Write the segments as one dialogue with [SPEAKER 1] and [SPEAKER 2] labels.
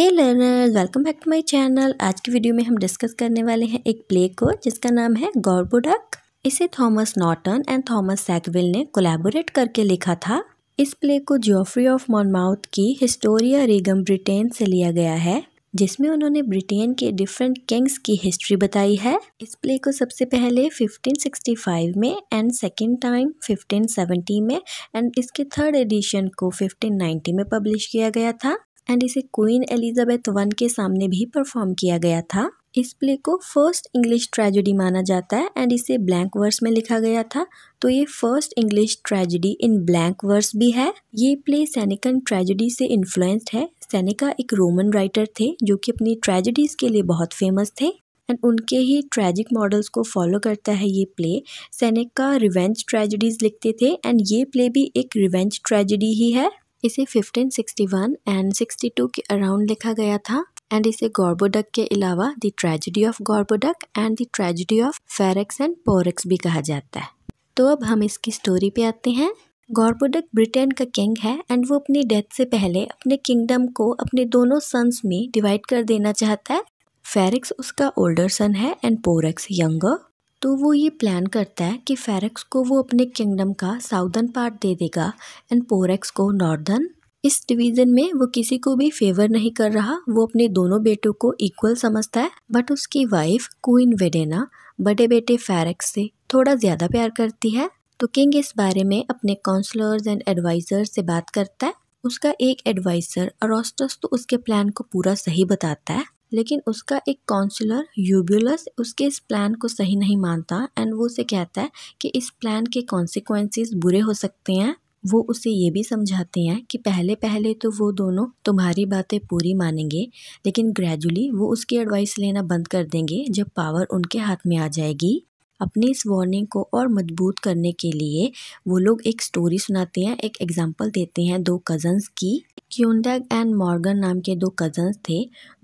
[SPEAKER 1] hey learners welcome back to my channel आज की video में हम डिस्कस करने वाले हैं एक प्ले को जिसका नाम है गौरबुडक इसे Thomas Norton and Thomas Sackville ने कोलैबोरेट करके लिखा था इस प्ले को जियोफ्री ऑफ मॉनमाउथ की हिस्टोरिया रेगम ब्रिटेन से लिया गया है जिसमें उन्होंने ब्रिटेन के डिफरेंट किंग्स की हिस्ट्री बताई है इस प्ले को सबसे पहले 1565 में एंड सेकेंड टाइम 1570 में एंड इसके थर्ड एडिशन को 1590 में पब्लिश किया गया था एंड इसे क्वीन एलिजाबेथ वन के सामने भी परफॉर्म किया गया था इस प्ले को फर्स्ट इंग्लिश ट्रेजेडी माना जाता है एंड इसे ब्लैंक वर्स में लिखा गया था तो ये first English tragedy in blank verse भी है ये प्ले सैनिकन ट्रेजेडी से इन्फ्लुएंस्ड है सैनिका एक रोमन राइटर थे जो कि अपनी ट्रेजेडीज के लिए बहुत फेमस थे एंड उनके ही ट्रैजिक मॉडल्स को फॉलो करता है ये प्ले सैनिका रिवेंज ट्रेजेडीज लिखते थे एंड ये प्ले भी एक रिवेंज ट्रेजेडी ही है इसे 1561 एंड 62 के अराउंड लिखा गया था एंड इसे गौरबोडक के अलावा the tragedy of Gorboduc and the tragedy of Ferrex and Porrex भी कहा जाता है तो अब हम इसकी स्टोरी पे आते हैं गॉर्बोडक ब्रिटेन का किंग है एंड वो अपनी डेथ से पहले अपने किंगडम को अपने दोनों सन्स में डिवाइड कर देना चाहता है फेरिक्स उसका ओल्डर सन है एंड पोरेक्स यंगर तो वो ये प्लान करता है कि फेरेक्स को वो अपने किंगडम का साउदर्न पार्ट दे देगा एंड पोरेक्स को नॉर्दर्न इस डिवीज़न में वो किसी को भी फेवर नहीं कर रहा वो अपने दोनों बेटों को इक्वल समझता है बट उसकी वाइफ क्वीन वेडेना बड़े बेटे फेरेक्स से थोड़ा ज़्यादा प्यार करती है तो किंग इस बारे में अपने काउंसलर्स एंड एडवाइज़र्स से बात करता है उसका एक एडवाइज़र अरोस्टस तो उसके प्लान को पूरा सही बताता है लेकिन उसका एक कौंसलर यूबुलस उसके इस प्लान को सही नहीं मानता एंड वो उसे कहता है कि इस प्लान के कॉन्सिक्वेंसेस बुरे हो सकते हैं वो उसे ये भी समझाते हैं कि पहले पहले तो वो दोनों तुम्हारी बातें पूरी मानेंगे लेकिन ग्रेजुअली वो उसकी एडवाइस लेना बंद कर देंगे जब पावर उनके हाथ में आ जाएगी अपनी इस वार्निंग को और मजबूत करने के लिए वो लोग एक स्टोरी सुनाते हैं एक एग्जाम्पल देते हैं दो कज़न्स की क्यूनडैग एंड मॉर्गन नाम के दो कज़न्स थे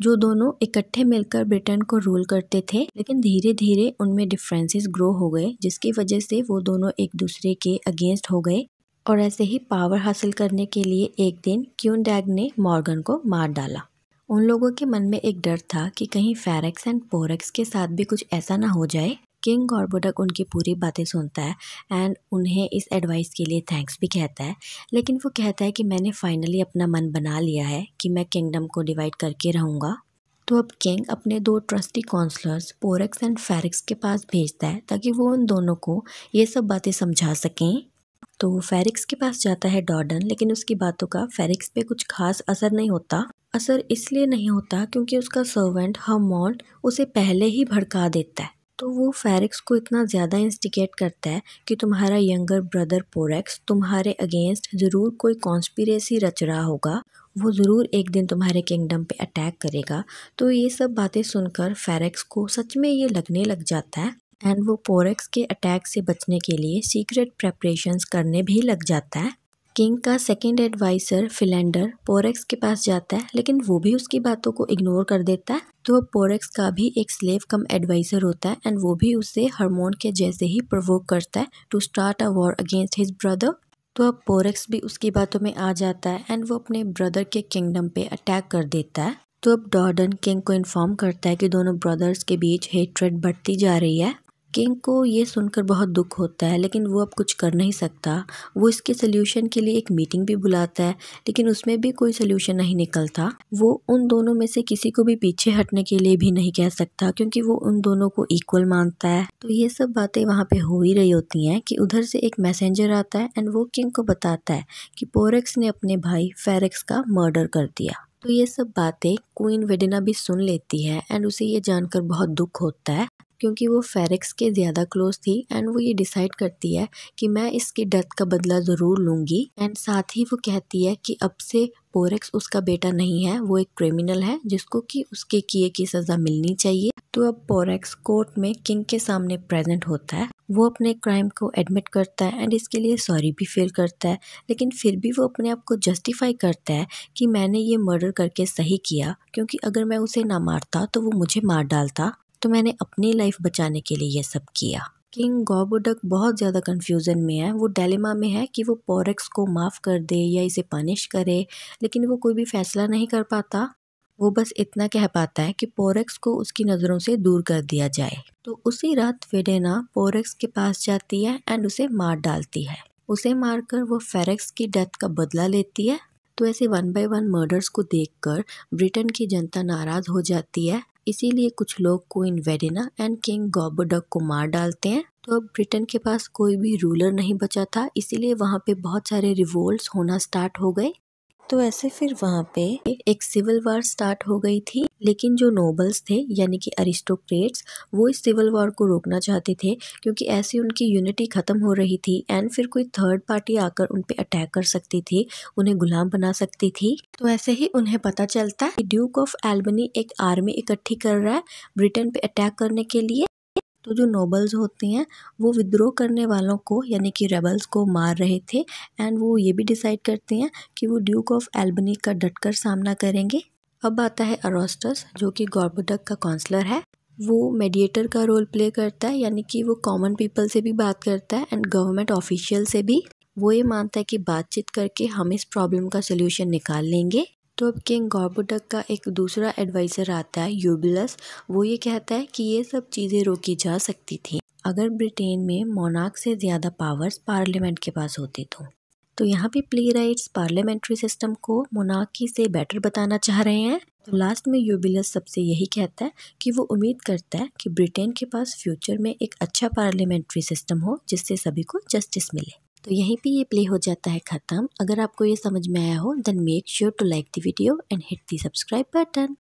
[SPEAKER 1] जो दोनों इकट्ठे मिलकर ब्रिटेन को रूल करते थे लेकिन धीरे धीरे उनमें डिफ्रेंसेस ग्रो हो गए जिसकी वजह से वो दोनों एक दूसरे के अगेंस्ट हो गए और ऐसे ही पावर हासिल करने के लिए एक दिन क्यूनडैग ने मॉर्गन को मार डाला उन लोगों के मन में एक डर था कि कहीं फेरेक्स एंड पोरेक्स के साथ भी कुछ ऐसा ना हो जाए किंग गॉर्बोडक उनकी पूरी बातें सुनता है एंड उन्हें इस एडवाइस के लिए थैंक्स भी कहता है लेकिन वो कहता है कि मैंने फाइनली अपना मन बना लिया है कि मैं किंगडम को डिवाइड करके रहूँगा तो अब किंग अपने दो trusty counsellors Porrex and Ferrex के पास भेजता है ताकि वो उन दोनों को ये सब बातें समझा सकें तो फेरिक्स के पास जाता है डॉर्डन लेकिन उसकी बातों का फेरिक्स पे कुछ खास असर नहीं होता असर इसलिए नहीं होता क्योंकि उसका सर्वेंट हमॉन्ट उसे पहले ही भड़का देता है तो वो फेरिक्स को इतना ज़्यादा इंस्टिकेट करता है कि तुम्हारा यंगर ब्रदर पोरेक्स तुम्हारे अगेंस्ट ज़रूर कोई कॉन्स्पिरेसी रच रहा होगा वो ज़रूर एक दिन तुम्हारे किंगडम पे अटैक करेगा तो ये सब बातें सुनकर फेरेक्स को सच में ये लगने लग जाता है एंड वो पोरेक्स के अटैक से बचने के लिए सीक्रेट प्रेपरेशंस करने भी लग जाता है किंग का सेकंड एडवाइजर फिलेंडर पोरेक्स के पास जाता है लेकिन वो भी उसकी बातों को इग्नोर कर देता है तो अब पोरेक्स का भी एक स्लेव कम एडवाइजर होता है एंड वो भी उसे हार्मोन के जैसे ही प्रवोक करता है to start a war against his brother तो अब पोरेक्स भी उसकी बातों में आ जाता है एंड वो अपने ब्रदर के किंगडम पे अटैक कर देता है तो अब डॉर्डन किंग को इन्फॉर्म करता है कि दोनों ब्रदर्स के बीच हेट्रेड बढ़ती जा रही है किंग को ये सुनकर बहुत दुख होता है लेकिन वो अब कुछ कर नहीं सकता वो इसके सोल्यूशन के लिए एक मीटिंग भी बुलाता है लेकिन उसमें भी कोई सोल्यूशन नहीं निकलता वो उन दोनों में से किसी को भी पीछे हटने के लिए भी नहीं कह सकता क्योंकि वो उन दोनों को इक्वल मानता है तो ये सब बातें वहाँ पे हो ही रही होती हैं कि उधर से एक मैसेंजर आता है एंड वो किंग को बताता है कि पोरेक्स ने अपने भाई फेरेक्स का मर्डर कर दिया तो ये सब बातें क्वीन वेडिना भी सुन लेती है एंड उसे ये जानकर बहुत दुख होता है क्योंकि वो फेरिक्स के ज़्यादा क्लोज थी एंड वो ये डिसाइड करती है कि मैं इसकी डेथ का बदला ज़रूर लूँगी एंड साथ ही वो कहती है कि अब से पोरेक्स उसका बेटा नहीं है वो एक क्रिमिनल है जिसको कि उसके किए की सज़ा मिलनी चाहिए तो अब पोरेक्स कोर्ट में किंग के सामने प्रेजेंट होता है वो अपने क्राइम को एडमिट करता है एंड इसके लिए सॉरी भी फील करता है लेकिन फिर भी वो अपने आप को जस्टिफाई करता है कि मैंने ये मर्डर करके सही किया क्योंकि अगर मैं उसे ना मारता तो वो मुझे मार डालता तो मैंने अपनी लाइफ बचाने के लिए यह सब किया किंग गॉबोडक बहुत ज़्यादा कन्फ्यूज़न में है वो डेलेमा में है कि वो पोरक्स को माफ़ कर दे या इसे पनिश करे लेकिन वो कोई भी फैसला नहीं कर पाता वो बस इतना कह पाता है कि पोरक्स को उसकी नज़रों से दूर कर दिया जाए तो उसी रात फेडेना पोरेक्स के पास जाती है एंड उसे मार डालती है उसे मारकर वो फेरेक्स की डेथ का बदला लेती है तो ऐसे वन बाय वन मर्डर्स को देखकर ब्रिटेन की जनता नाराज़ हो जाती है इसीलिए कुछ लोग queen Videna and king Gorboduc को मार डालते हैं तो अब ब्रिटेन के पास कोई भी रूलर नहीं बचा था इसीलिए वहाँ पे बहुत सारे रिवोल्ट होना स्टार्ट हो गए तो ऐसे फिर वहाँ पे एक सिविल वॉर स्टार्ट हो गई थी लेकिन जो नोबल्स थे यानी कि अरिस्टोक्रेट्स वो इस सिविल वॉर को रोकना चाहते थे क्योंकि ऐसे उनकी यूनिटी ख़त्म हो रही थी एंड फिर कोई थर्ड पार्टी आकर उन पर अटैक कर सकती थी उन्हें गुलाम बना सकती थी तो ऐसे ही उन्हें पता चलता है कि ड्यूक ऑफ एल्बनी एक आर्मी इकट्ठी कर रहा है ब्रिटेन पे अटैक करने के लिए तो जो नोबल्स होते हैं वो विद्रोह करने वालों को यानी कि रेबल्स को मार रहे थे एंड वो ये भी डिसाइड करते हैं कि वो ड्यूक ऑफ एल्बनी का डटकर सामना करेंगे अब आता है अरोस्टस जो कि गॉर्बोडक का काउंसलर है वो मेडिएटर का रोल प्ले करता है यानी कि वो कॉमन पीपल से भी बात करता है एंड गवर्नमेंट ऑफिशियल से भी वो ये मानता है कि बातचीत करके हम इस प्रॉब्लम का सोल्यूशन निकाल लेंगे तो अब किंग गॉर्बुटक का एक दूसरा एडवाइज़र आता है यूबिलस वो ये कहता है कि ये सब चीज़ें रोकी जा सकती थी अगर ब्रिटेन में मोनाक से ज़्यादा पावर्स पार्लियामेंट के पास होते तो तो यहाँ पे प्ले राइट्स पार्लियामेंट्री सिस्टम को मोनाकी से बेटर बताना चाह रहे हैं तो लास्ट में यूबिलस सबसे यही कहता है कि वो उम्मीद करता है कि ब्रिटेन के पास फ्यूचर में एक अच्छा पार्लियामेंट्री सिस्टम हो जिससे सभी को जस्टिस मिले तो यहीं पे ये प्ले हो जाता है ख़त्म अगर आपको ये समझ में आया हो then make sure to like the video and hit the subscribe button